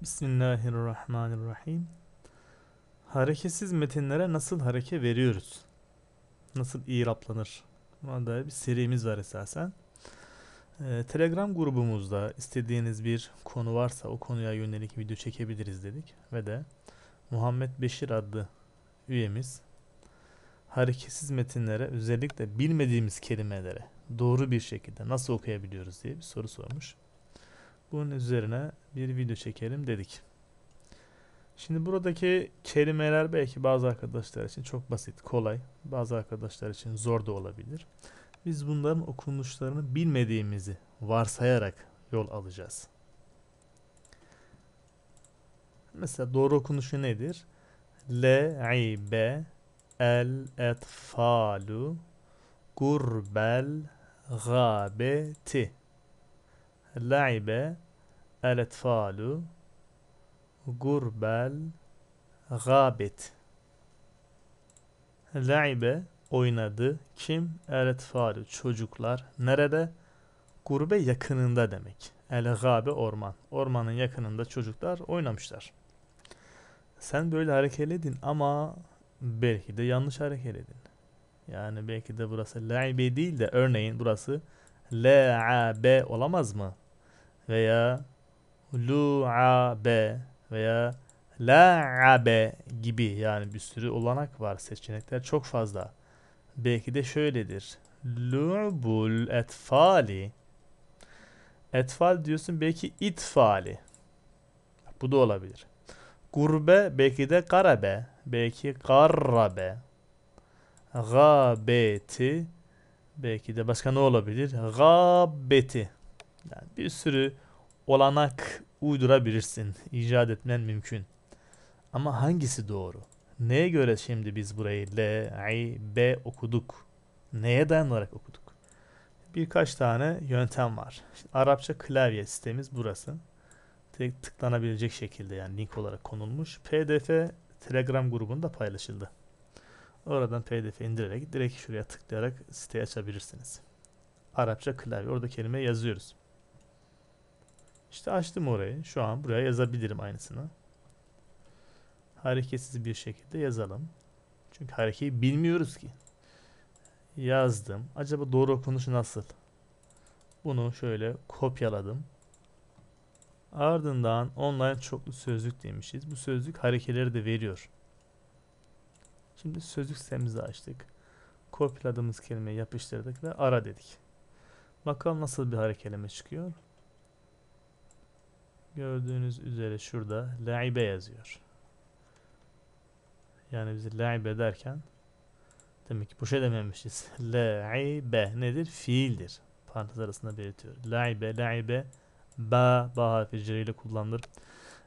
Bismillahirrahmanirrahim. Hareketsiz metinlere nasıl hareke veriyoruz? Nasıl iraplanır? Buna dair bir serimiz var esasen. Ee, Telegram grubumuzda istediğiniz bir konu varsa o konuya yönelik video çekebiliriz dedik. Ve de Muhammed Beşir adlı üyemiz hareketsiz metinlere özellikle bilmediğimiz kelimelere doğru bir şekilde nasıl okuyabiliyoruz diye bir soru sormuş. Bunun üzerine bir video çekelim dedik. Şimdi buradaki kelimeler belki bazı arkadaşlar için çok basit, kolay. Bazı arkadaşlar için zor da olabilir. Biz bunların okunuşlarını bilmediğimizi varsayarak yol alacağız. Mesela doğru okunuşu nedir? Le'ibe el etfalu gurbel gabeti Le'ibe El etfalu gurbel gabet La'ibe oynadı. Kim? El etfalu çocuklar. Nerede? Gurbe yakınında demek. El gabe orman. Ormanın yakınında çocuklar oynamışlar. Sen böyle hareketledin ama belki de yanlış hareketledin. Yani belki de burası la'ibe değil de örneğin burası la'abe olamaz mı? Veya lu'abe veya la'abe gibi yani bir sürü olanak var. Seçenekler çok fazla. Belki de şöyledir. Lu'bul etfali Etfal diyorsun belki itfali. Bu da olabilir. Gurbe belki de karabe. Belki karrabe. Gabeti belki de başka ne olabilir? Gabeti. Yani bir sürü olanak uydurabilirsin. İcat etmen mümkün. Ama hangisi doğru? Neye göre şimdi biz burayı L, I, B okuduk? Neye dayanarak okuduk? Birkaç tane yöntem var. Şimdi Arapça klavye sistemimiz burası. Tek tıklanabilecek şekilde yani link olarak konulmuş. PDF Telegram grubunda paylaşıldı. Oradan PDF indirerek direkt şuraya tıklayarak siteyi açabilirsiniz. Arapça klavye. Orada kelime yazıyoruz. İşte açtım orayı. Şu an buraya yazabilirim aynısını. Hareketsiz bir şekilde yazalım. Çünkü hareketi bilmiyoruz ki. Yazdım. Acaba doğru okunuşu nasıl? Bunu şöyle kopyaladım. Ardından online çoklu sözlük demişiz. Bu sözlük harekeleri de veriyor. Şimdi sözlük sitemizi açtık. Kopyaladığımız kelimeyi yapıştırdık ve ara dedik. Bakalım nasıl bir harekeleme çıkıyor. Gördüğünüz üzere şurada laibe yazıyor. Yani bizi laibe derken demek ki bu şey dememişiz. Laibe nedir? Fiildir. Parantez arasında belirtiyor. Laibe, laibe ba, ba harfi ceriyle kullanılır.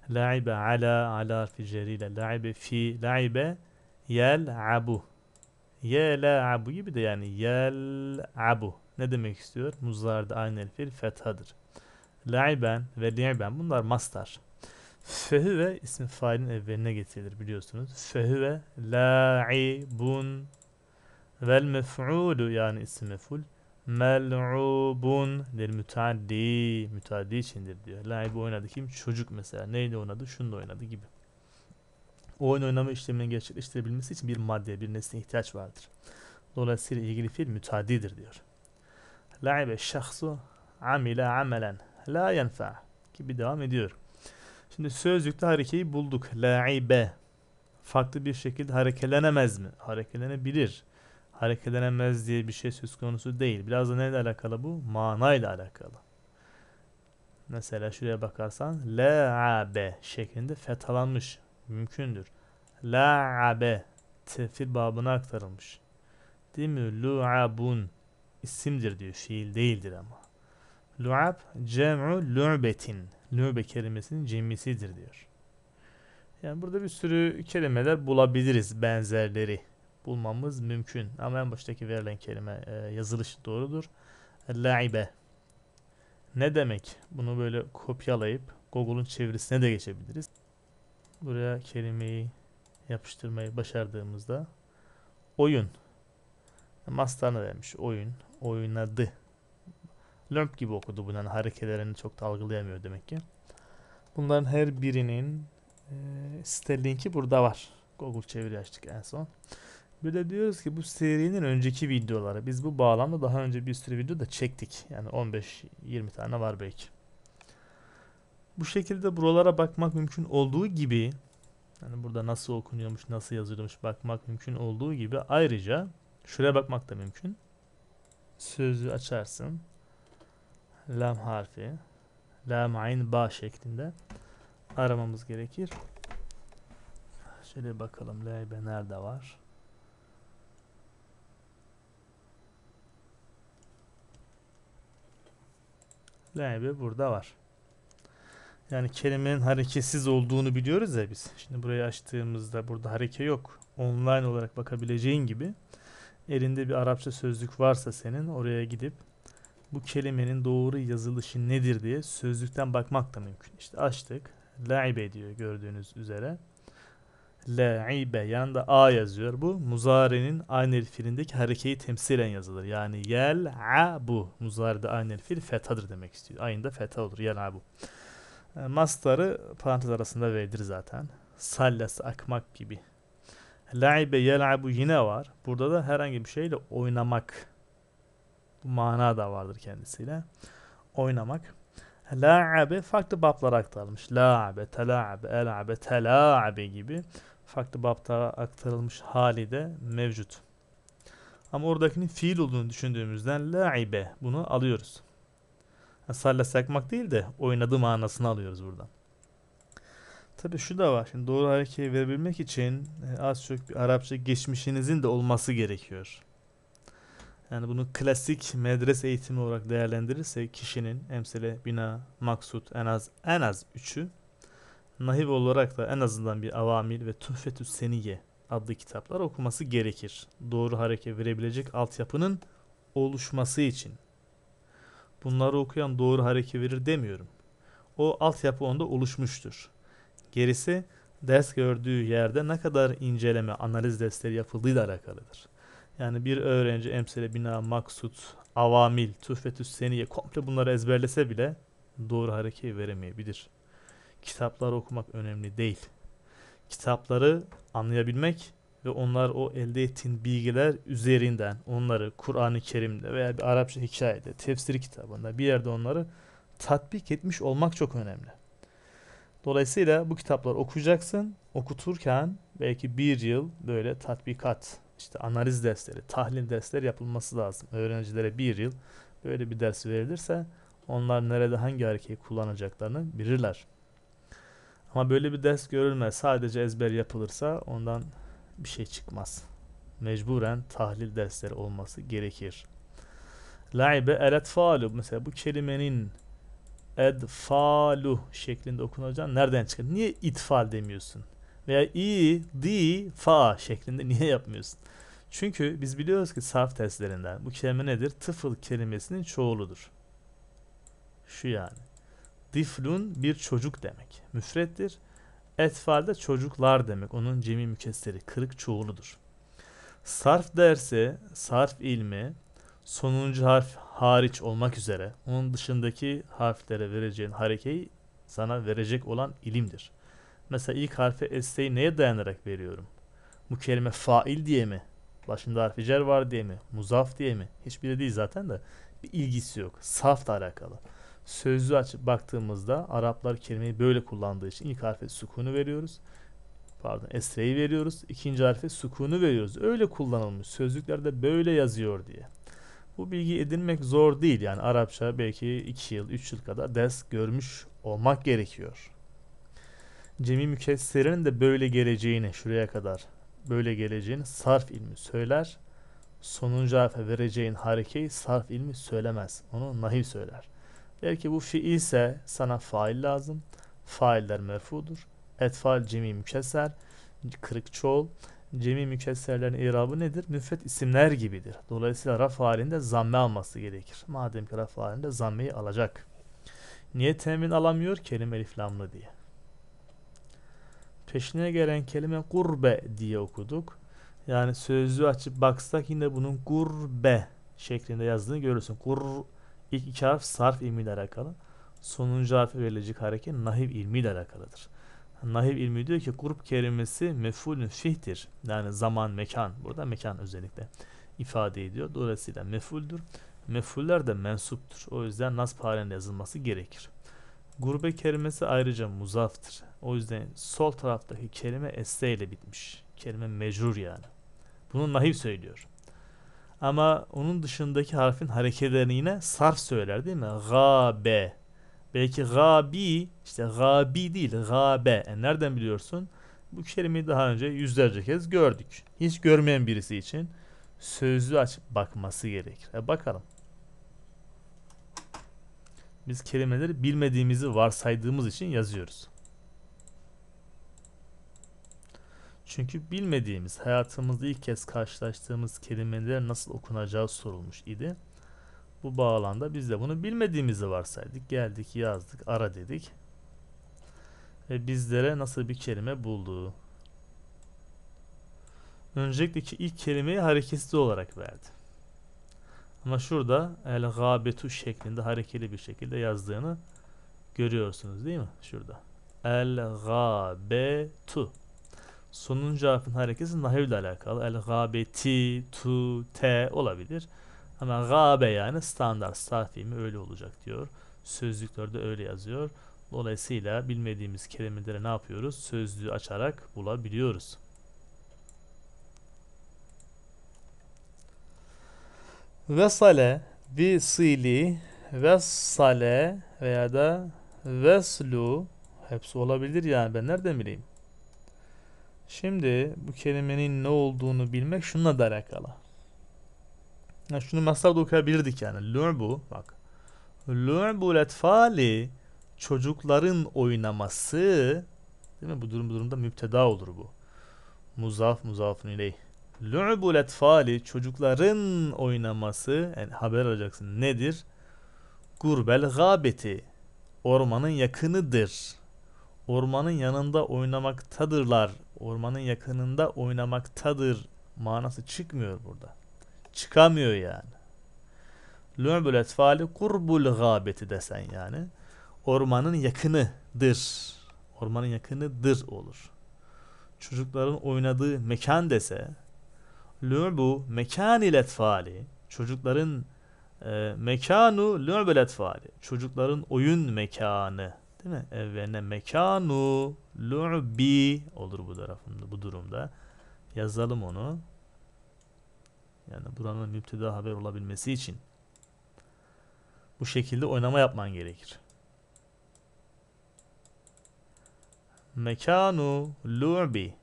Laibe ala, ala harfi ceriyle. Laibe fi, laibe yel abu. Yel abu gibi de yani yel abu. Ne demek istiyor? Muzlarda aynı fil fethadır. Laiben ve li'ben bunlar mastar. Fehüve isim failin evveline getirilir biliyorsunuz. Fehüve la'ibun vel mef'ulu yani isim mef'ul mel'ubun lil müteaddi müteaddi içindir diyor. La'ibi oynadı kim? Çocuk mesela. Neyle oynadı? Şunla oynadı gibi. oyun oynama işleminin gerçekleştirebilmesi için bir maddeye, bir nesne ihtiyaç vardır. Dolayısıyla ilgili fiil müteaddidir diyor. La'ibe şahsu amile amelen la yenfa gibi devam ediyor. Şimdi sözlükte harekeyi bulduk. La'ibe. Farklı bir şekilde harekelenemez mi? Harekelenebilir. Harekelenemez diye bir şey söz konusu değil. Biraz da neyle alakalı bu? Manayla alakalı. Mesela şuraya bakarsan la'abe şeklinde fethalanmış. Mümkündür. La'abe tefir babına aktarılmış. Değil mi? Lu'abun isimdir diyor. Fiil değildir ama. Lu'ab cem'u lu'betin. Lu'be kelimesinin cemisidir diyor. Yani burada bir sürü kelimeler bulabiliriz benzerleri. Bulmamız mümkün. Ama en baştaki verilen kelime e, yazılışı doğrudur. La'ibe. Ne demek? Bunu böyle kopyalayıp Google'un çevirisine de geçebiliriz. Buraya kelimeyi yapıştırmayı başardığımızda oyun mastarını vermiş. Oyun, oynadı lömp gibi okudu bunların Hareketlerini çok da algılayamıyor demek ki. Bunların her birinin e, site linki burada var. Google çeviri açtık en son. Bir de diyoruz ki bu serinin önceki videoları. Biz bu bağlamda daha önce bir sürü video da çektik. Yani 15-20 tane var belki. Bu şekilde buralara bakmak mümkün olduğu gibi yani burada nasıl okunuyormuş, nasıl yazılıyormuş bakmak mümkün olduğu gibi ayrıca şuraya bakmak da mümkün. Sözü açarsın lam harfi lam ayn ba şeklinde aramamız gerekir. Şöyle bakalım leybe nerede var? Leybe burada var. Yani kelimenin hareketsiz olduğunu biliyoruz ya biz. Şimdi burayı açtığımızda burada hareket yok. Online olarak bakabileceğin gibi elinde bir Arapça sözlük varsa senin oraya gidip bu kelimenin doğru yazılışı nedir diye sözlükten bakmak da mümkün. İşte açtık. La'ibe diyor gördüğünüz üzere. La'ibe yanında A yazıyor. Bu muzarenin aynı fiilindeki harekeyi temsilen yazılır. Yani yel a bu. Muzarede aynı fiil fethadır demek istiyor. da fetha olur. Yel a bu. E, mastarı parantez arasında verilir zaten. Sallası akmak gibi. La'ibe bu yine var. Burada da herhangi bir şeyle oynamak bu mana da vardır kendisiyle. Oynamak. La'abe farklı bablara aktarılmış. La'abe, tela'abe, ela'abe, tela'abe gibi farklı bablara aktarılmış hali de mevcut. Ama oradakinin fiil olduğunu düşündüğümüzden la'ibe bunu alıyoruz. Yani salla sakmak değil de oynadı manasını alıyoruz buradan. Tabi şu da var. Şimdi doğru hareketi verebilmek için e, az çok bir Arapça geçmişinizin de olması gerekiyor. Yani bunu klasik medrese eğitimi olarak değerlendirirse kişinin emsile, bina, maksut en az en az üçü nahib olarak da en azından bir avamil ve tuhfetü seniye adlı kitaplar okuması gerekir. Doğru hareket verebilecek altyapının oluşması için. Bunları okuyan doğru hareket verir demiyorum. O altyapı onda oluşmuştur. Gerisi ders gördüğü yerde ne kadar inceleme, analiz dersleri yapıldığıyla alakalıdır. Yani bir öğrenci emsele bina, maksut, avamil, tüfetüs seniye komple bunları ezberlese bile doğru hareketi veremeyebilir. Kitapları okumak önemli değil. Kitapları anlayabilmek ve onlar o elde ettiğin bilgiler üzerinden onları Kur'an-ı Kerim'de veya bir Arapça hikayede, tefsir kitabında bir yerde onları tatbik etmiş olmak çok önemli. Dolayısıyla bu kitapları okuyacaksın. Okuturken belki bir yıl böyle tatbikat işte analiz dersleri, tahlil dersleri yapılması lazım. Öğrencilere bir yıl böyle bir ders verilirse onlar nerede hangi hareketi kullanacaklarını bilirler. Ama böyle bir ders görülmez. Sadece ezber yapılırsa ondan bir şey çıkmaz. Mecburen tahlil dersleri olması gerekir. Laibe el etfalu. Mesela bu kelimenin edfalu şeklinde okunacağı nereden çıkar? Niye itfal demiyorsun? veya i, di, fa şeklinde niye yapmıyorsun? Çünkü biz biliyoruz ki sarf testlerinden bu kelime nedir? Tıfıl kelimesinin çoğuludur. Şu yani. Diflun bir çocuk demek. Müfrettir. Etfal de çocuklar demek. Onun cemi mükesseri, kırık çoğuludur. Sarf dersi, sarf ilmi sonuncu harf hariç olmak üzere onun dışındaki harflere vereceğin harekeyi sana verecek olan ilimdir. Mesela ilk harfi S'yi neye dayanarak veriyorum? Bu kelime fail diye mi? Başında harfi cer var diye mi? Muzaf diye mi? Hiçbiri değil zaten de bir ilgisi yok. Safla alakalı. Sözlü açıp baktığımızda Araplar kelimeyi böyle kullandığı için ilk harfe sukunu veriyoruz. Pardon esreyi veriyoruz. İkinci harfe sukunu veriyoruz. Öyle kullanılmış. Sözlüklerde böyle yazıyor diye. Bu bilgi edinmek zor değil. Yani Arapça belki 2 yıl, 3 yıl kadar ders görmüş olmak gerekiyor. Cemi Mükesser'in de böyle geleceğini şuraya kadar böyle geleceğini sarf ilmi söyler. Sonuncu harfe vereceğin harekeyi sarf ilmi söylemez. Onu nahi söyler. Der ki bu ise sana fail lazım. Failler merfudur. Etfal cemi mükesser. Kırık çoğul. Cemi mükesserlerin irabı nedir? Müfret isimler gibidir. Dolayısıyla raf halinde zamme alması gerekir. Madem ki raf halinde zammeyi alacak. Niye temin alamıyor? Kelime eliflamlı diye. Peşine gelen kelime gurbe diye okuduk. Yani sözlüğü açıp baksak yine bunun gurbe şeklinde yazdığını görürsün. Kur, ilk iki harf sarf ilmiyle alakalı. Sonuncu harf verilecek hareket nahiv ilmiyle alakalıdır. Nahiv ilmi diyor ki grup kelimesi mefulün fihtir. Yani zaman, mekan. Burada mekan özellikle ifade ediyor. Dolayısıyla mefuldür. Mefuller de mensuptur. O yüzden nasb halinde yazılması gerekir. Gurbe kelimesi ayrıca muzaftır. O yüzden sol taraftaki kelime esse ile bitmiş. Kelime mecrur yani. Bunu Nahif söylüyor. Ama onun dışındaki harfin hareketlerini yine sarf söyler değil mi? Gabe. Belki gabi, işte gabi değil, gabe. E nereden biliyorsun? Bu kelimeyi daha önce yüzlerce kez gördük. Hiç görmeyen birisi için sözlü açıp bakması gerekir. E bakalım. Biz kelimeleri bilmediğimizi varsaydığımız için yazıyoruz. Çünkü bilmediğimiz, hayatımızda ilk kez karşılaştığımız kelimeler nasıl okunacağı sorulmuş idi. Bu bağlamda biz de bunu bilmediğimizi varsaydık. Geldik, yazdık, ara dedik. Ve bizlere nasıl bir kelime bulduğu. Öncelikle ilk kelimeyi hareketsiz olarak verdi. Ama şurada el gabetu şeklinde harekeli bir şekilde yazdığını görüyorsunuz değil mi? Şurada. El gabetu. Sonuncu harfin harekesi nahiv ile alakalı. El gabeti, tu, te olabilir. Ama gabe yani standart stafimi öyle olacak diyor. Sözlüklerde öyle yazıyor. Dolayısıyla bilmediğimiz kelimelere ne yapıyoruz? Sözlüğü açarak bulabiliyoruz. Vesale, visili, vesale veya da veslu hepsi olabilir yani ben nereden bileyim? Şimdi bu kelimenin ne olduğunu bilmek şununla da alakalı. Yani şunu masal da okuyabilirdik yani. Lü'bu bak. Lü'bul etfali çocukların oynaması değil mi? Bu durum bu durumda müpteda olur bu. Muzaf muzafun ileyh. Lü'bul etfali çocukların oynaması yani haber alacaksın nedir? Gurbel gabeti ormanın yakınıdır ormanın yanında oynamaktadırlar, ormanın yakınında oynamaktadır manası çıkmıyor burada. Çıkamıyor yani. Lü'bül etfali kurbul gâbeti desen yani. Ormanın yakınıdır. Ormanın yakınıdır olur. Çocukların oynadığı mekan dese lü'bu mekan etfali. çocukların e, mekanu lü'bül etfali çocukların oyun mekanı Değil mi? Evvene mekanu lu'bi olur bu tarafında bu durumda. Yazalım onu. Yani buranın müpteda haber olabilmesi için bu şekilde oynama yapman gerekir. Mekanu lu'bi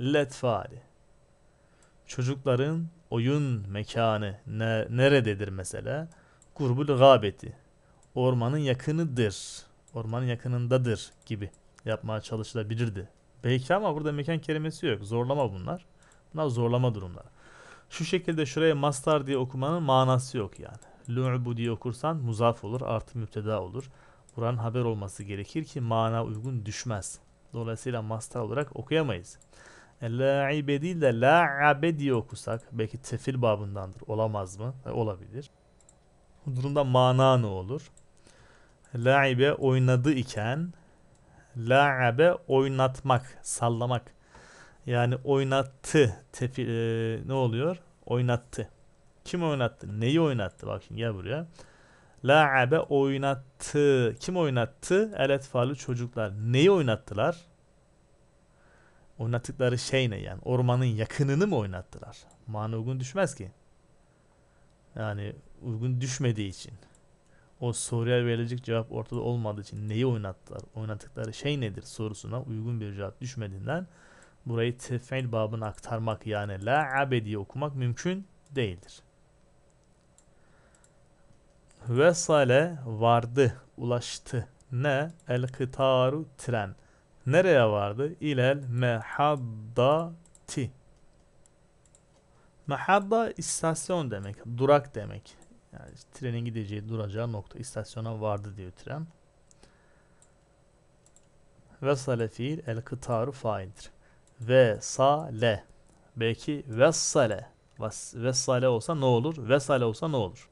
letfari Çocukların oyun mekanı ne, nerededir mesela? kurbul gabeti. Ormanın yakınıdır ormanın yakınındadır gibi yapmaya çalışılabilirdi. Belki ama burada mekan kelimesi yok. Zorlama bunlar. Bunlar zorlama durumları. Şu şekilde şuraya mastar diye okumanın manası yok yani. Lu'bu diye okursan muzaf olur artı müpteda olur. Buranın haber olması gerekir ki mana uygun düşmez. Dolayısıyla mastar olarak okuyamayız. E, la'ibe değil de la'abe diye okusak belki tefil babındandır. Olamaz mı? E, olabilir. Bu durumda mana ne olur? La'ibe oynadı iken la'abe oynatmak, sallamak. Yani oynattı tefi, e, ne oluyor? Oynattı. Kim oynattı? Neyi oynattı? Bak şimdi gel buraya. La'abe oynattı. Kim oynattı? El etfalı çocuklar. Neyi oynattılar? Oynattıkları şey ne yani? Ormanın yakınını mı oynattılar? Mana uygun düşmez ki. Yani uygun düşmediği için o soruya verilecek cevap ortada olmadığı için neyi oynattılar, oynattıkları şey nedir sorusuna uygun bir cevap düşmediğinden burayı tefeil babına aktarmak yani la abedi okumak mümkün değildir. Vesale vardı, ulaştı. Ne? El kıtaru tren. Nereye vardı? İlel mehaddati. Mehadda istasyon demek, durak demek. Yani işte trenin gideceği duracağı nokta istasyona vardı diyor tren. Vesale fiil el kıtaru faildir. Vesale. Belki vesale. Vesale olsa ne olur? Vesale olsa ne olur?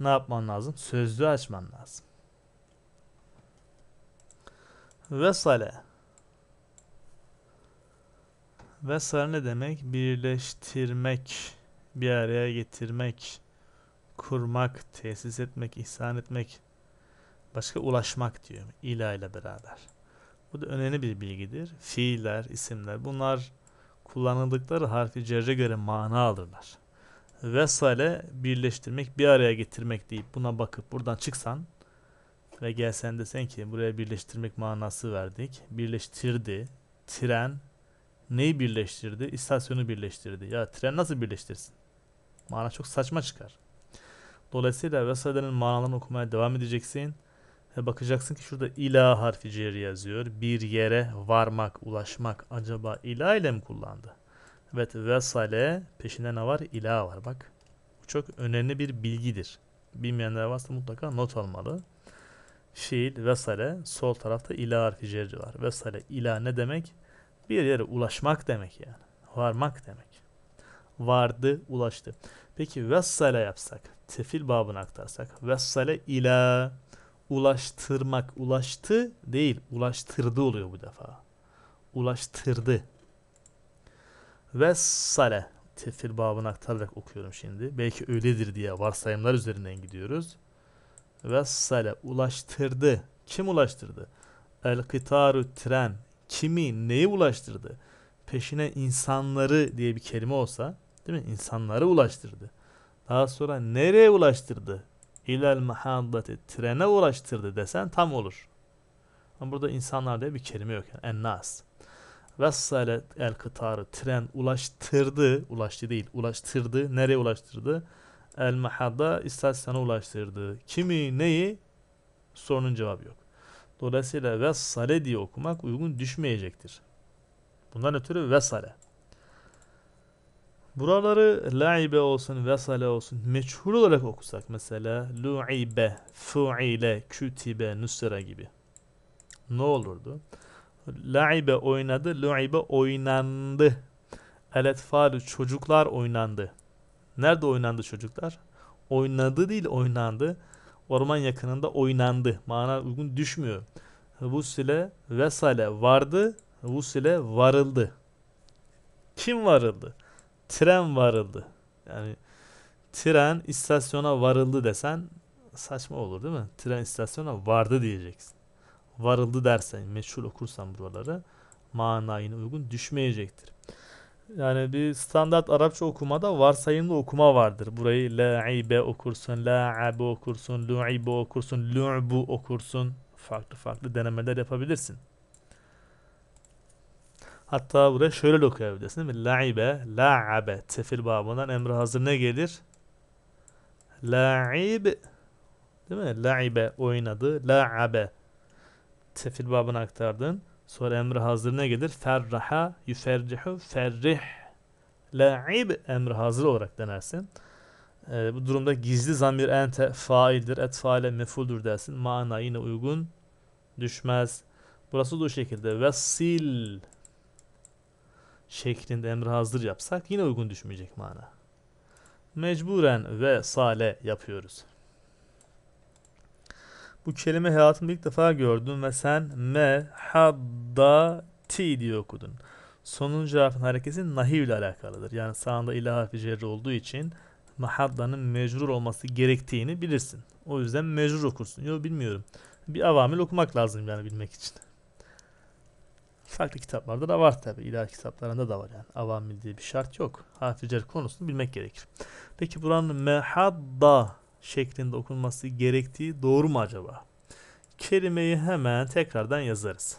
Ne yapman lazım? Sözlü açman lazım. Vesale. Vesale ne demek? Birleştirmek, bir araya getirmek kurmak, tesis etmek, ihsan etmek, başka ulaşmak diyor ila ile beraber. Bu da önemli bir bilgidir. Fiiller, isimler bunlar kullanıldıkları harfi cerre göre mana alırlar. Vesale birleştirmek, bir araya getirmek deyip buna bakıp buradan çıksan ve gelsen desen ki buraya birleştirmek manası verdik. Birleştirdi. Tren neyi birleştirdi? İstasyonu birleştirdi. Ya tren nasıl birleştirsin? Mana çok saçma çıkar. Dolayısıyla vesairenin manalarını okumaya devam edeceksin. Ve bakacaksın ki şurada ilah harfi cer yazıyor. Bir yere varmak, ulaşmak. Acaba ilah ile mi kullandı? Evet vesale peşinde ne var? İla var bak. Bu çok önemli bir bilgidir. Bilmeyenler varsa mutlaka not almalı. Fiil vesale sol tarafta ilah harfi cer var. Vesale Ilah ne demek? Bir yere ulaşmak demek yani. Varmak demek. Vardı, ulaştı. Peki vessale yapsak, tefil babını aktarsak. Vessale ila ulaştırmak, ulaştı değil, ulaştırdı oluyor bu defa. Ulaştırdı. Vessale tefil babını aktararak okuyorum şimdi. Belki öyledir diye varsayımlar üzerinden gidiyoruz. Vessale ulaştırdı. Kim ulaştırdı? El kitaru tren. Kimi, neyi ulaştırdı? Peşine insanları diye bir kelime olsa Değil mi? İnsanlara ulaştırdı. Daha sonra nereye ulaştırdı? İlel mahabbeti trene ulaştırdı desen tam olur. Ama burada insanlar diye bir kelime yok. Yani. Ennas. Vessale el kıtarı tren ulaştırdı. Ulaştı değil. Ulaştırdı. Nereye ulaştırdı? El mahadda istasyona ulaştırdı. Kimi neyi? Sorunun cevabı yok. Dolayısıyla vessale diye okumak uygun düşmeyecektir. Bundan ötürü vesale. Buraları laibe olsun, vesale olsun meçhul olarak okusak mesela lu'ibe, fu'ile, kütibe, nusra gibi ne olurdu? Laibe oynadı, lu'ibe oynandı. Eletfalu çocuklar oynandı. Nerede oynandı çocuklar? Oynadı değil oynandı. Orman yakınında oynandı. Mana uygun düşmüyor. Vusile vesale vardı. Vusile varıldı. Kim varıldı? tren varıldı. Yani tren istasyona varıldı desen saçma olur değil mi? Tren istasyona vardı diyeceksin. Varıldı dersen meçhul okursan buraları manayına uygun düşmeyecektir. Yani bir standart Arapça okumada varsayımlı okuma vardır. Burayı la'ibe okursun, la'abe okursun, lu'ibe okursun, lu'bu okursun. Farklı farklı denemeler yapabilirsin. Hatta buraya şöyle de okuyabilirsin değil mi? La'ibe, la'abe. Sefil babından emre hazır ne gelir? La'ib. Değil mi? La'ibe oynadı. La'abe. Sefil babını aktardın. Sonra emre hazır ne gelir? Ferraha, yüfercihu, ferrih. La'ib emre hazır olarak denersin. Ee, bu durumda gizli zamir ente faildir, et faile mefuldür dersin. Mana yine uygun düşmez. Burası da o şekilde. Vesil şeklinde emri hazır yapsak yine uygun düşmeyecek mana. Mecburen ve sale yapıyoruz. Bu kelime hayatımda ilk defa gördüm ve sen me hadda ti diye okudun. Sonuncu harfin harekesi nahiv ile alakalıdır. Yani sağında ilah harfi cerri olduğu için mahaddanın mecrur olması gerektiğini bilirsin. O yüzden mecrur okursun. Yok bilmiyorum. Bir avamil okumak lazım yani bilmek için. Farklı kitaplarda da var tabi. İlahi kitaplarında da var yani. Avamil diye bir şart yok. Harfi konusunu bilmek gerekir. Peki buranın mehadda şeklinde okunması gerektiği doğru mu acaba? Kelimeyi hemen tekrardan yazarız.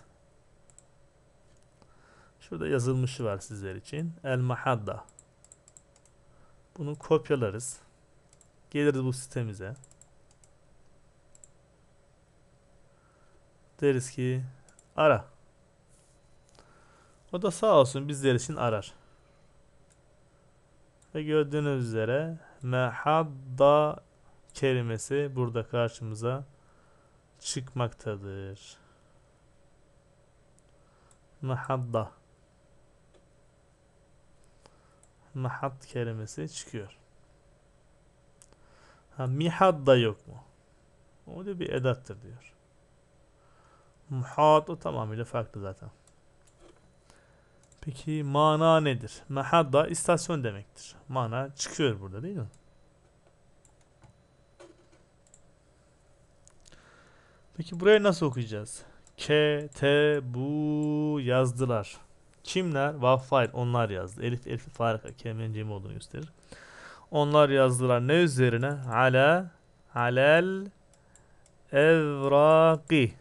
Şurada yazılmışı var sizler için. El mahadda. Bunu kopyalarız. Geliriz bu sitemize. Deriz ki ara. O da sağ olsun bizler için arar. Ve gördüğünüz üzere mehadda kelimesi burada karşımıza çıkmaktadır. Mehadda. Mehat kelimesi çıkıyor. Ha, mihadda yok mu? O da bir edattır diyor. Muhat o tamamıyla farklı zaten. Peki mana nedir? Mehadda istasyon demektir. Mana çıkıyor burada değil mi? Peki burayı nasıl okuyacağız? K, T, bu yazdılar. Kimler? Vaffail onlar yazdı. Elif, Elif, Farika, Kemen, Cem olduğunu gösterir. Onlar yazdılar ne üzerine? Ala, alel, evraki.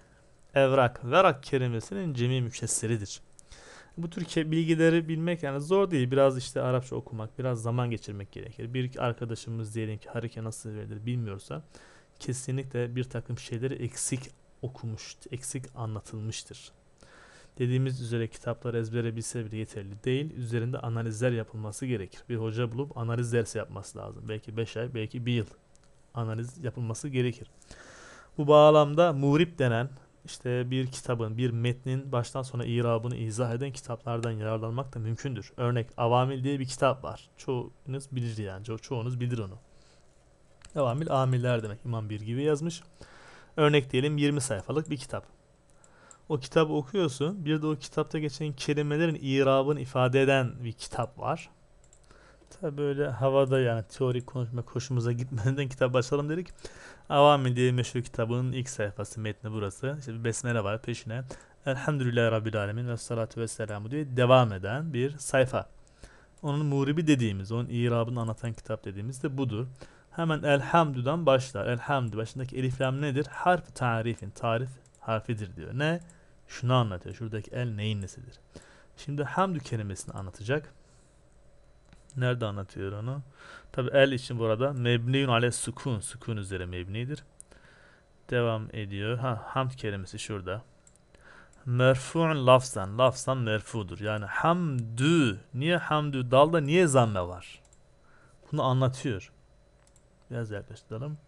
Evrak, verak kelimesinin cemi mükesseridir bu tür bilgileri bilmek yani zor değil. Biraz işte Arapça okumak, biraz zaman geçirmek gerekir. Bir arkadaşımız diyelim ki harika nasıl verilir bilmiyorsa kesinlikle bir takım şeyleri eksik okumuş, eksik anlatılmıştır. Dediğimiz üzere kitapları ezbere bilse bile yeterli değil. Üzerinde analizler yapılması gerekir. Bir hoca bulup analiz dersi yapması lazım. Belki 5 ay, belki 1 yıl analiz yapılması gerekir. Bu bağlamda murip denen işte bir kitabın, bir metnin baştan sona irabını izah eden kitaplardan yararlanmak da mümkündür. Örnek Avamil diye bir kitap var. Çoğunuz bilir yani. Ço çoğunuz bilir onu. Avamil amiller demek. İmam bir gibi yazmış. Örnek diyelim 20 sayfalık bir kitap. O kitabı okuyorsun. Bir de o kitapta geçen kelimelerin irabını ifade eden bir kitap var. Tabi böyle havada yani teorik konuşma hoşumuza gitmeden kitap başlayalım dedik. Avami diye meşhur kitabın ilk sayfası metni burası. İşte bir besmele var peşine. Elhamdülillah Rabbil Alemin ve salatu ve selamu diye devam eden bir sayfa. Onun muribi dediğimiz, onun irabını anlatan kitap dediğimiz de budur. Hemen elhamdüden başlar. Elhamdü başındaki Eliflem nedir? Harf tarifin, tarif harfidir diyor. Ne? Şunu anlatıyor. Şuradaki el neyin nesidir? Şimdi hamdü kelimesini anlatacak. Nerede anlatıyor onu? Tabi el için burada mebniyun ale sukun. Sukun üzere mebnidir. Devam ediyor. Ha, hamd kelimesi şurada. Merfu'un lafzan. Lafzan merfudur. Yani hamdü. Niye hamdü? Dalda niye zamme var? Bunu anlatıyor. Biraz yaklaştıralım.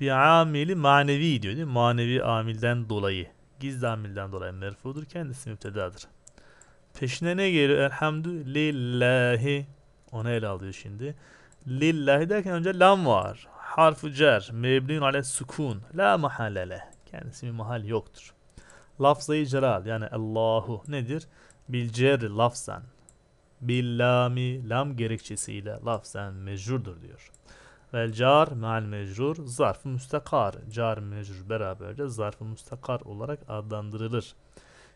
Bir amili manevi diyor değil mi? Manevi amilden dolayı. Gizli amilden dolayı merfudur. Kendisi müptedadır. Peşine ne geliyor? Elhamdülillahi. Onu ele alıyor şimdi. Lillahi derken önce lam var. Harfu cer. Meblin ale sukun. La mahallele. Kendisi bir mahal yoktur. Lafzayı ceral yani Allahu nedir? Bil cerri lafzan. Bil lami lam gerekçesiyle lafzan mecurdur diyor. Vel car mal mecrur zarf müstakar. Car mecrur beraberce zarf müstakar olarak adlandırılır.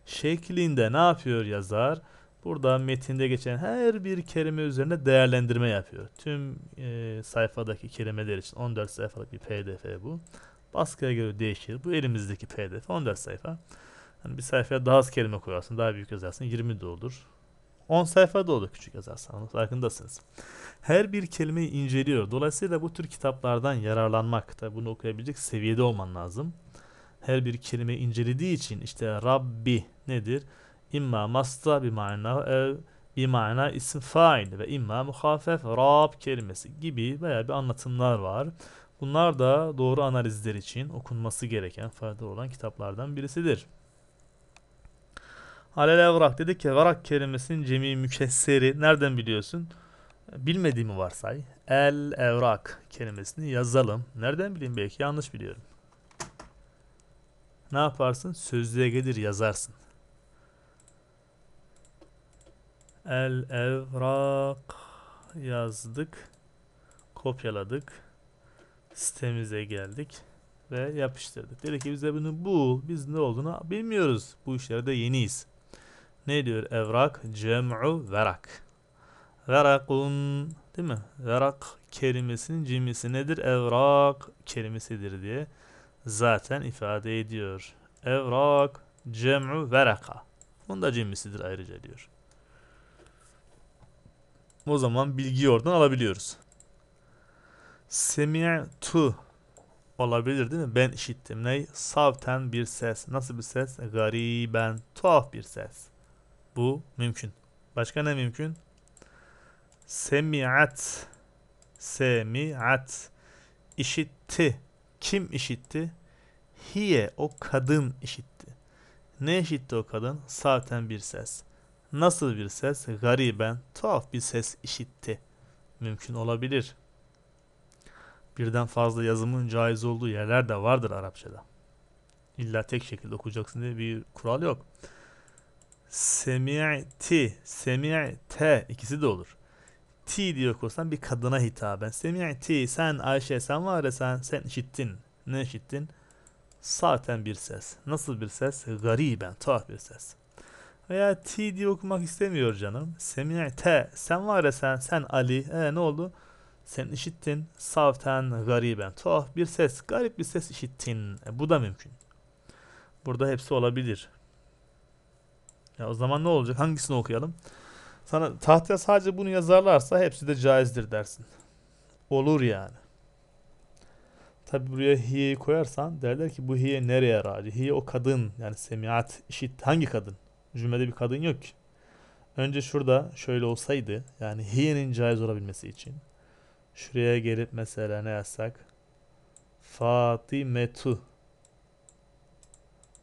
Şeklinde ne yapıyor yazar? Burada metinde geçen her bir kelime üzerine değerlendirme yapıyor. Tüm e, sayfadaki kelimeler için 14 sayfalık bir pdf bu. Baskıya göre değişir. Bu elimizdeki pdf 14 sayfa. Yani bir sayfaya daha az kelime koyarsın, daha büyük yazarsın. 20 de olur. 10 sayfa da olur küçük yazarsan. Farkındasınız. Her bir kelimeyi inceliyor. Dolayısıyla bu tür kitaplardan yararlanmak. Tabi bunu okuyabilecek seviyede olman lazım. Her bir kelime incelediği için işte Rabbi nedir? İmma masta bir mana ev bir mana isim fail ve imma muhafef rab kelimesi gibi veya bir anlatımlar var. Bunlar da doğru analizler için okunması gereken faydalı olan kitaplardan birisidir. Alel evrak dedi ki evrak kelimesinin cemi mükesseri nereden biliyorsun? Bilmediğimi varsay. El evrak kelimesini yazalım. Nereden bileyim belki yanlış biliyorum. Ne yaparsın? Sözlüğe gelir yazarsın. El evrak yazdık. Kopyaladık. Sitemize geldik ve yapıştırdık. Dedi ki bize bunu bul. Biz ne olduğunu bilmiyoruz. Bu işlerde yeniyiz. Ne diyor evrak? Cem'u verak. Verakun değil mi? Verak kelimesinin cimrisi nedir? Evrak kelimesidir diye zaten ifade ediyor. Evrak cem'u veraka. Bunun da cimrisidir ayrıca diyor. O zaman bilgiyi oradan alabiliyoruz. Semi'tu olabilir değil mi? Ben işittim. Ney? Savten bir ses. Nasıl bir ses? Gariben. Tuhaf bir ses. Bu mümkün. Başka ne mümkün? Semi'at. Semi'at. İşitti. Kim işitti? Hiye. O kadın işitti. Ne işitti o kadın? Zaten bir ses. Nasıl bir ses? Gariben, tuhaf bir ses işitti. Mümkün olabilir. Birden fazla yazımın caiz olduğu yerler de vardır Arapçada. İlla tek şekilde okuyacaksın diye bir kural yok. Semi'ti, semi'te ikisi de olur. Ti diye okursan bir kadına hitaben. Semi'ti, sen Ayşe, sen var ya sen, sen işittin. Ne işittin? Zaten bir ses. Nasıl bir ses? Gariben, tuhaf bir ses veya T diye okumak istemiyor canım. Semi'te. Sen var ya sen, sen Ali. E ne oldu? Sen işittin. Savten gariben. Tuhaf bir ses. Garip bir ses işittin. E, bu da mümkün. Burada hepsi olabilir. Ya o zaman ne olacak? Hangisini okuyalım? Sana tahtaya sadece bunu yazarlarsa hepsi de caizdir dersin. Olur yani. Tabi buraya hiyeyi koyarsan derler ki bu hiye nereye raci? Hiye o kadın yani semiat işit hangi kadın? Cümlede bir kadın yok ki. Önce şurada şöyle olsaydı yani hiyenin caiz olabilmesi için şuraya gelip mesela ne yazsak Fatimetu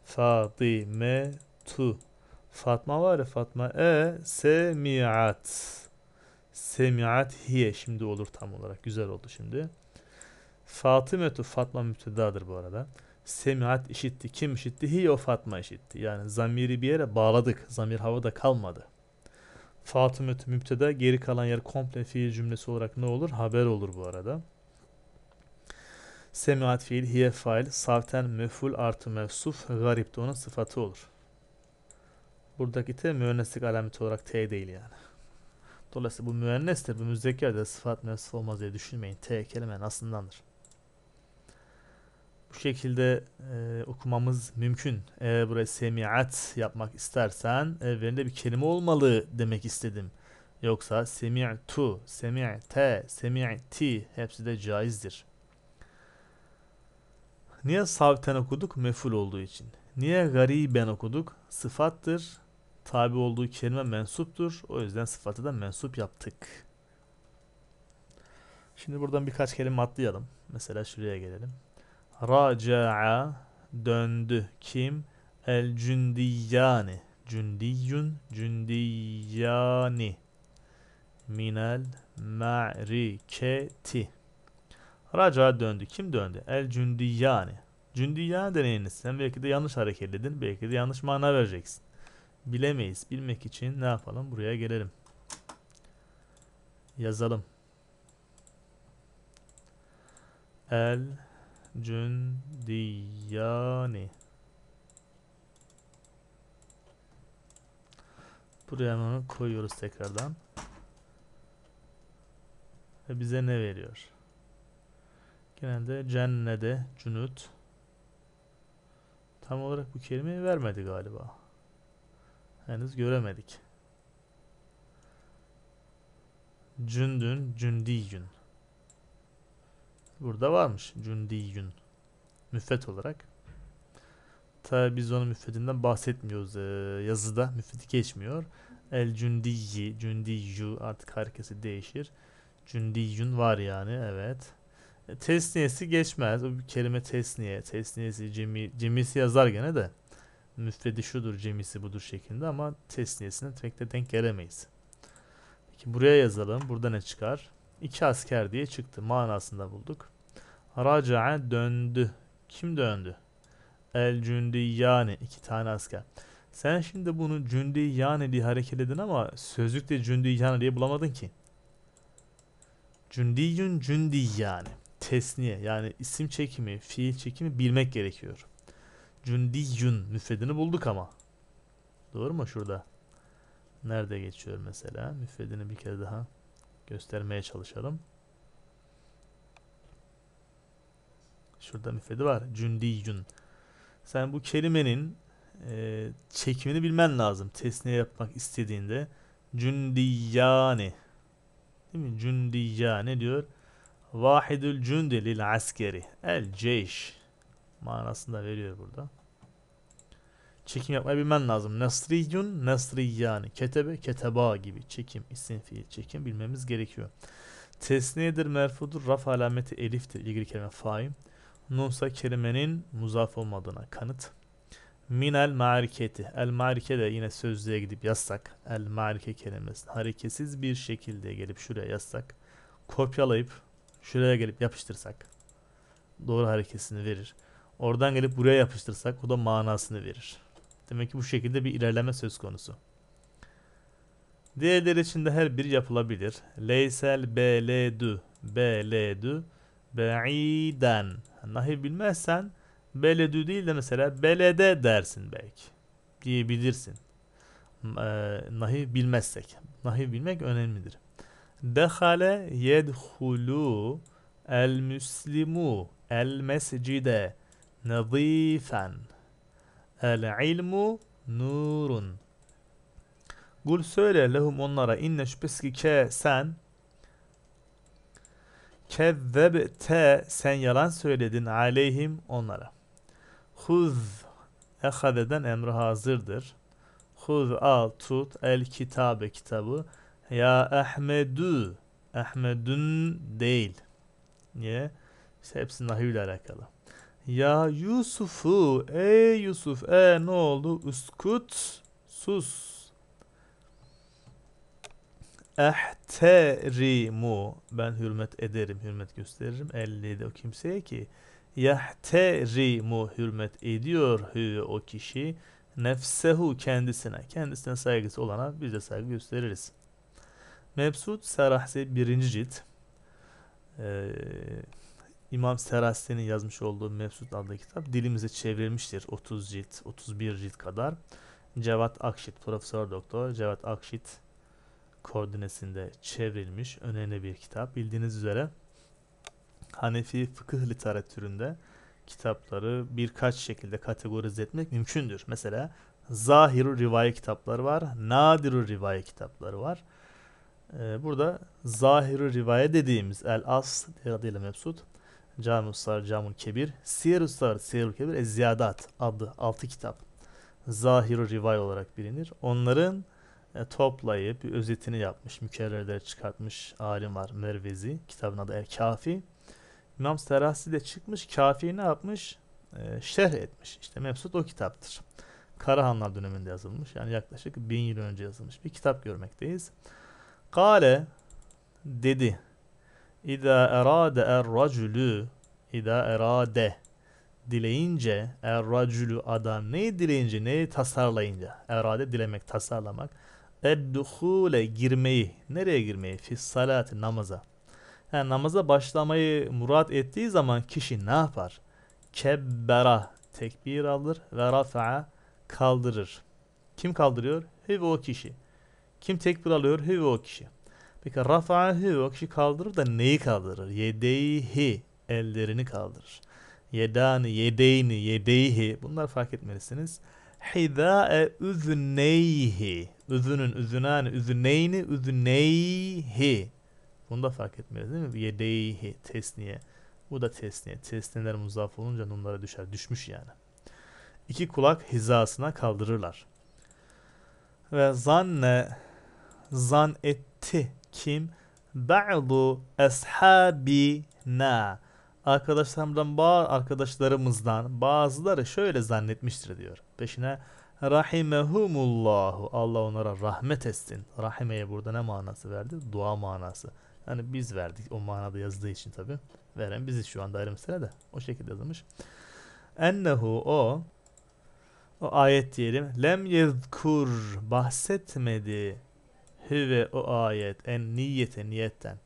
Fatimetu Fatma var ya Fatma e semiat semiat hiye şimdi olur tam olarak güzel oldu şimdi Fatimetu Fatma müptedadır bu arada Semihat işitti. Kim işitti? Hiye o Fatma işitti. Yani zamiri bir yere bağladık. Zamir havada kalmadı. Fatımüt müpteda geri kalan yer komple fiil cümlesi olarak ne olur? Haber olur bu arada. Semihat fiil, hiye fail, savten meful artı mevsuf, garip de onun sıfatı olur. Buradaki te müenneslik alameti olarak t değil yani. Dolayısıyla bu müennestir, bu müzzekerdir, sıfat mevsuf olmaz diye düşünmeyin. T kelimenin aslındandır bu şekilde e, okumamız mümkün. Eğer buraya semiat yapmak istersen evvelinde bir kelime olmalı demek istedim. Yoksa semi'tu, semi'te, semi'ti hepsi de caizdir. Niye sabiten okuduk? Meful olduğu için. Niye gariben okuduk? Sıfattır. Tabi olduğu kelime mensuptur. O yüzden sıfatı da mensup yaptık. Şimdi buradan birkaç kelime atlayalım. Mesela şuraya gelelim. Raca'a döndü. Kim? El cündiyani. Cündiyun cündiyani. Minel ma'riketi. Raca'a döndü. Kim döndü? El cündiyani. Cündiyani deneyiniz. Sen belki de yanlış hareket edin. Belki de yanlış mana vereceksin. Bilemeyiz. Bilmek için ne yapalım? Buraya gelelim. Yazalım. El Cündiyani. Buraya onu koyuyoruz tekrardan. Ve bize ne veriyor? Genelde cennede cünüt. Tam olarak bu kelimeyi vermedi galiba. Henüz göremedik. Cündün, cündiyün. Burada varmış Cündiyün. Müfet olarak. Tabi biz onun Müfetinden bahsetmiyoruz. Ee, yazıda müffeti geçmiyor. El Cündiyi, Cündiyü artık herkesi değişir. Cündiyün var yani evet. E, tesniyesi geçmez. O bir kelime tesniye. Tesniyesi cemi, cemisi yazar gene de. Müfredi şudur, cemisi budur şeklinde ama tesniyesine pek de denk gelemeyiz. Peki buraya yazalım. Burada ne çıkar? İki asker diye çıktı manasında bulduk. Raca'a döndü. Kim döndü? El cündi yani iki tane asker. Sen şimdi bunu cündi yani diye hareketledin ama sözlükte cündi yani diye bulamadın ki. Cündiyün cündi yani. Tesniye yani isim çekimi, fiil çekimi bilmek gerekiyor. Cündiyün müfredini bulduk ama. Doğru mu şurada? Nerede geçiyor mesela? Müfredini bir kere daha göstermeye çalışalım. Şurada müfredi var. Cündiyün. Sen bu kelimenin e, çekimini bilmen lazım. Tesniye yapmak istediğinde. Cündiyani. Değil mi? Cündiyani diyor. Vahidül cündi lil askeri. El ceyş. Manasında veriyor burada çekim yapmayı bilmen lazım. Nasriyun, yani ketebe, keteba gibi çekim, isim, fiil, çekim bilmemiz gerekiyor. Tesniyedir, merfudur, raf alameti eliftir. İlgili kelime faim. Nunsa kelimenin muzaf olmadığına kanıt. Minel mariketi. El marike de yine sözlüğe gidip yazsak. El marike kelimesi. Hareketsiz bir şekilde gelip şuraya yazsak. Kopyalayıp şuraya gelip yapıştırsak. Doğru hareketini verir. Oradan gelip buraya yapıştırsak o da manasını verir. Demek ki bu şekilde bir ilerleme söz konusu. Diğerleri için de her biri yapılabilir. Leysel beledü, beledü, be'iden. Nahi bilmezsen beledü değil de mesela belede dersin belki. Diyebilirsin. Ee, nahi bilmezsek. Nahi bilmek önemlidir. Dehale yedhulu el müslimu el mescide nazifen El ilmu nurun. Gül söyle lehum onlara inne şüphesiz ke sen kezzebte sen yalan söyledin aleyhim onlara. Huz ehadeden emri hazırdır. Huz al tut el kitabe kitabı ya Ahmedu Ahmedun değil. Niye? İşte hepsi nahiyle alakalı. Ya Yusuf'u ey Yusuf e ne oldu? Uskut sus. Ehterimu ben hürmet ederim, hürmet gösteririm. Elli o kimseye ki yahterimu hürmet ediyor hü o kişi nefsehu kendisine. Kendisine saygısı olana biz de saygı gösteririz. Mebsut Sarahsi birinci cilt. Ee, İmam Serasli'nin yazmış olduğu Mevsut adlı kitap dilimize çevrilmiştir. 30 cilt, 31 cilt kadar. Cevat Akşit, Profesör Doktor Cevat Akşit koordinesinde çevrilmiş önemli bir kitap. Bildiğiniz üzere Hanefi fıkıh literatüründe kitapları birkaç şekilde kategorize etmek mümkündür. Mesela Zahirü Rivaye kitapları var, Nadirü Rivaye kitapları var. Ee, burada Zahirü Rivaye dediğimiz El As adıyla mevsut Cami Uslar Camul Kebir, Siyer Uslar Siyerul Kebir, e, Ziyadat adlı 6 kitap. Zahiru Rivay olarak bilinir. Onların e, toplayıp bir özetini yapmış, mükerrerleri çıkartmış alim var Mervezi. Kitabın adı El Kafi. İmam Serasi de çıkmış, kafi ne yapmış? E, şerh etmiş. İşte mevsut o kitaptır. Karahanlar döneminde yazılmış. Yani yaklaşık bin yıl önce yazılmış bir kitap görmekteyiz. Kale dedi İza erade er-racülü İza erade dileyince er-racülü adam neyi dileyince neyi tasarlayınca erade dilemek tasarlamak edduhule girmeyi nereye girmeyi fi salati namaza yani namaza başlamayı murat ettiği zaman kişi ne yapar kebbera tekbir alır ve rafa'a kaldırır kim kaldırıyor hüve o kişi kim tekbir alıyor hüve o kişi Peki rafa'ahu o kişi kaldırır da neyi kaldırır? Yedeyhi ellerini kaldırır. Yedani, yedeyni, yedeyhi bunlar fark etmelisiniz. Hida'e üzüneyhi üzünün üzünani, üzüneyni, üzüneyhi bunu da fark etmeliyiz değil mi? Yedeyhi tesniye. Bu da tesniye. Tesniyeler muzaf olunca numlara düşer. Düşmüş yani. İki kulak hizasına kaldırırlar. Ve zanne zan etti kim? Ba'du eshabina. Arkadaşlarımdan, bazı arkadaşlarımızdan bazıları şöyle zannetmiştir diyor. Peşine rahimehumullahu. Allah onlara rahmet etsin. Rahimeye burada ne manası verdi? Dua manası. Yani biz verdik o manada yazdığı için tabi. Veren biziz şu anda ayrımsele de. O şekilde yazılmış. Ennehu o o ayet diyelim. Lem yezkur bahsetmedi. Hüve o ayet en niyete niyetten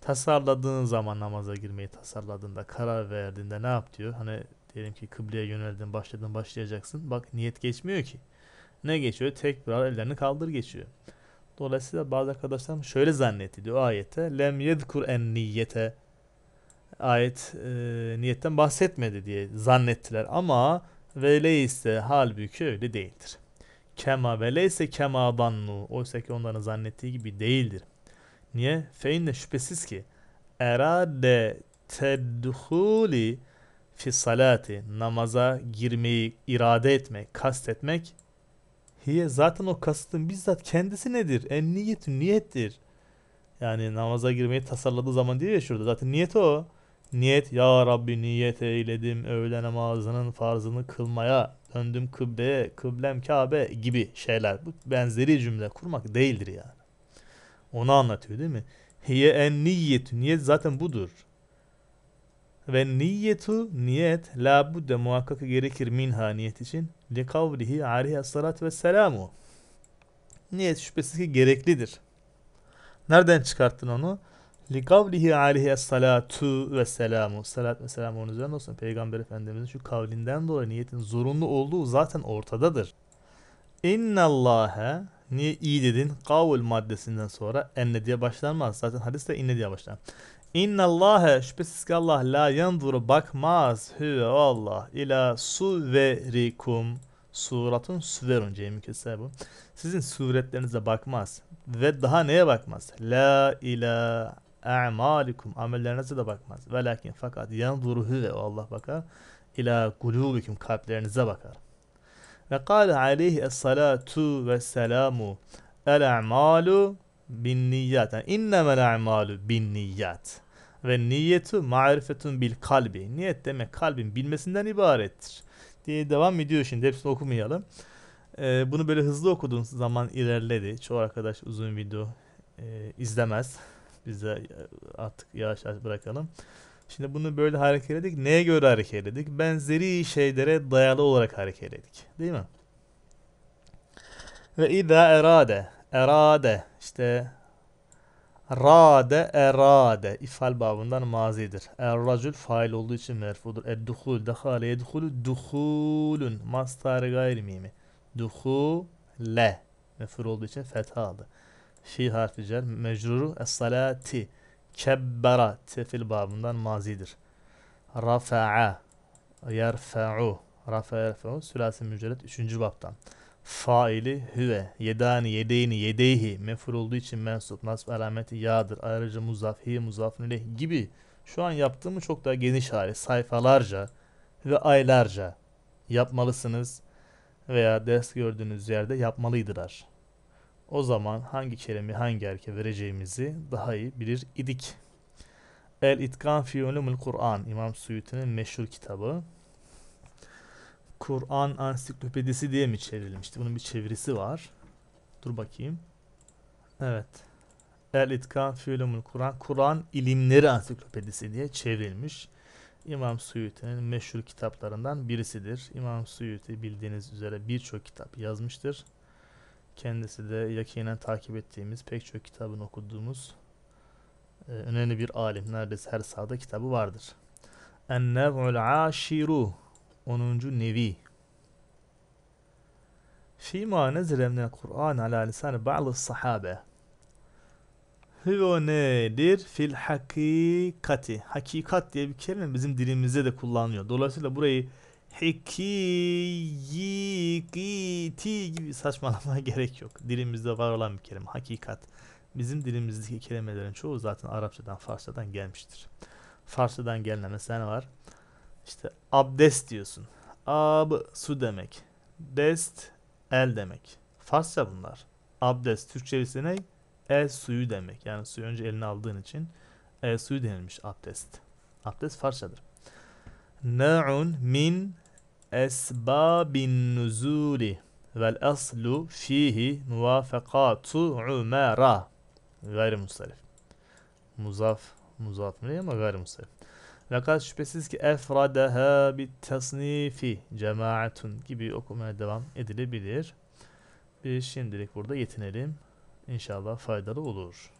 tasarladığın zaman namaza girmeyi tasarladığında karar verdiğinde ne yap diyor. Hani diyelim ki kıbleye yöneldin başladın başlayacaksın. Bak niyet geçmiyor ki. Ne geçiyor? Tekbir ellerini kaldır geçiyor. Dolayısıyla bazı arkadaşlarım şöyle zannetti diyor ayette. Lem yedkur en niyete ayet e, niyetten bahsetmedi diye zannettiler ama veleyse halbuki öyle değildir. Kema ve leyse kema dannu. Oysa ki onların zannettiği gibi değildir. Niye? Feinle şüphesiz ki erade tedhuli fi salati namaza girmeyi irade etmek, kastetmek hiye zaten o kastın bizzat kendisi nedir? En niyetü niyettir. Yani namaza girmeyi tasarladığı zaman diyor ya şurada zaten niyet o. Niyet ya Rabbi niyet eyledim öğle namazının farzını kılmaya döndüm kıble, kıblem Kabe gibi şeyler. Bu benzeri cümle kurmak değildir yani. Onu anlatıyor değil mi? Hiye en niyetü. Niyet zaten budur. Ve niyetu niyet la budde muhakkak gerekir minha niyet için. Li kavlihi aleyhi salat ve selamu. Niyet şüphesiz ki gereklidir. Nereden çıkarttın onu? Li kavlihi aleyhi salatu ve selamu. Salat ve selam onun üzerine olsun. Peygamber Efendimizin şu kavlinden dolayı niyetin zorunlu olduğu zaten ortadadır. İnna Allah'a niye iyi dedin? Kavul maddesinden sonra enne diye başlanmaz. Zaten hadiste inne diye başlar. İnna Allah'a şüphesiz ki Allah la yanzuru bakmaz hüve Allah ila suverikum. Suratun suverun cemi kesse bu. Sizin suretlerinize bakmaz. Ve daha neye bakmaz? La ila a'malikum amellerinize de bakmaz. Ve lakin fakat yanzuruhu ve o Allah bakar ila kulubikum kalplerinize bakar. Ve kâle aleyhi es-salatu ve selamu el a'malu bin niyyat. Yani innemel a'malu bin niyyat. Ve niyetu marifetun bil kalbi. Niyet demek kalbin bilmesinden ibarettir. Diye devam ediyor şimdi hepsini okumayalım. Ee, bunu böyle hızlı okuduğunuz zaman ilerledi. Çoğu arkadaş uzun video e, izlemez bize e, artık yavaş yavaş bırakalım. Şimdi bunu böyle hareketledik Neye göre hareketledik Benzeri şeylere dayalı olarak hareketledik Değil mi? Ve ida erade. Erade. işte rade erade. ifal babından mazidir. Er fail olduğu için merfudur. Edduhul. Dehale yedhulu. Duhulun. Mastarı gayrimimi. Duhule. Mefur olduğu için fetha aldı. Şi harfi cer. Mecruru es-salati. Kebbera. Tefil babından mazidir. Rafa'a. Yerfe'u. Rafa yerfe'u. Sülasi mücerret 3. baptan. Faili hüve. Yedani yedeyni yedeyhi. mefur olduğu için mensup. Nasb alameti yağdır. Ayrıca muzaf. Hi muzaf nileh gibi. Şu an yaptığımı çok daha geniş hali. Sayfalarca ve aylarca yapmalısınız veya ders gördüğünüz yerde yapmalıydılar. O zaman hangi kelime hangi erke vereceğimizi daha iyi bilir idik. El İtkan fi Ulumul Kur'an İmam Suyuti'nin meşhur kitabı. Kur'an ansiklopedisi diye mi çevrilmişti? Bunun bir çevirisi var. Dur bakayım. Evet. El İtkan fi Ulumul Kur'an Kur'an ilimleri ansiklopedisi diye çevrilmiş. İmam Suyuti'nin meşhur kitaplarından birisidir. İmam Suyuti bildiğiniz üzere birçok kitap yazmıştır. Kendisi de yakinen takip ettiğimiz, pek çok kitabını okuduğumuz e, önemli bir alim. Neredeyse her sahada kitabı vardır. En-Nev'ul Aşiru 10. Nevi Fîmâ nezile minel Kur'an alâ lisâni ba'lı sahabe Hüve nedir? Fil hakikati. Hakikat diye bir kelime bizim dilimizde de kullanılıyor. Dolayısıyla burayı hakikati gibi saçmalamaya gerek yok. Dilimizde var olan bir kelime hakikat. Bizim dilimizdeki kelimelerin çoğu zaten Arapçadan, Farsçadan gelmiştir. Farsçadan gelen mesela var. İşte abdest diyorsun. Ab su demek. Dest el demek. Farsça bunlar. Abdest Türkçesi ne? El suyu demek. Yani suyu önce eline aldığın için el suyu denilmiş abdest. Abdest Farsçadır. Na'un min esbabin nuzuli vel aslu fihi muvafakatu umera gayrimusarif muzaf muzaf mı ama gayrimusarif Lakat şüphesiz ki efradaha bit tasnifi cemaatun gibi okumaya devam edilebilir. Biz şimdilik burada yetinelim. İnşallah faydalı olur.